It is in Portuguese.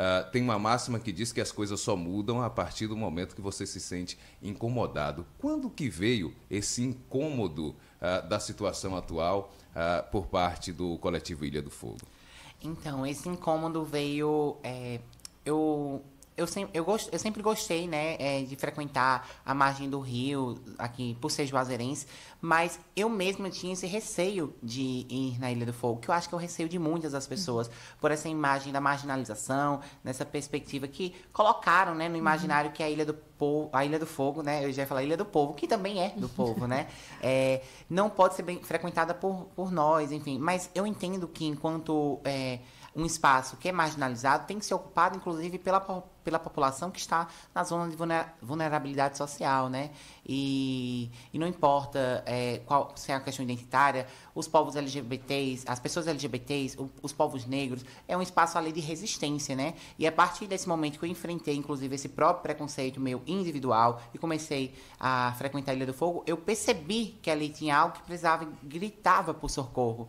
Ah, tem uma máxima que diz que as coisas só mudam a partir do momento que você se sente incomodado. Quando que veio esse incômodo uh, da situação atual uh, por parte do coletivo Ilha do Fogo? Então, esse incômodo veio é, eu, gost, eu sempre gostei, né, é, de frequentar a margem do rio, aqui, por ser juazeirense, mas eu mesma tinha esse receio de ir na Ilha do Fogo, que eu acho que é o receio de muitas das pessoas, por essa imagem da marginalização, nessa perspectiva que colocaram, né, no uhum. imaginário que é a Ilha do Povo, a Ilha do Fogo, né, eu já ia falar Ilha do Povo, que também é do povo, né, é, não pode ser bem frequentada por, por nós, enfim, mas eu entendo que enquanto é, um espaço que é marginalizado tem que ser ocupado, inclusive, pela pela população que está na zona de vulnerabilidade social, né? E, e não importa é, qual se é uma questão identitária, os povos LGBTs, as pessoas LGBTs, os povos negros, é um espaço ali de resistência, né? E a partir desse momento que eu enfrentei, inclusive, esse próprio preconceito meu individual e comecei a frequentar a Ilha do Fogo, eu percebi que ali tinha algo que precisava, e gritava por socorro.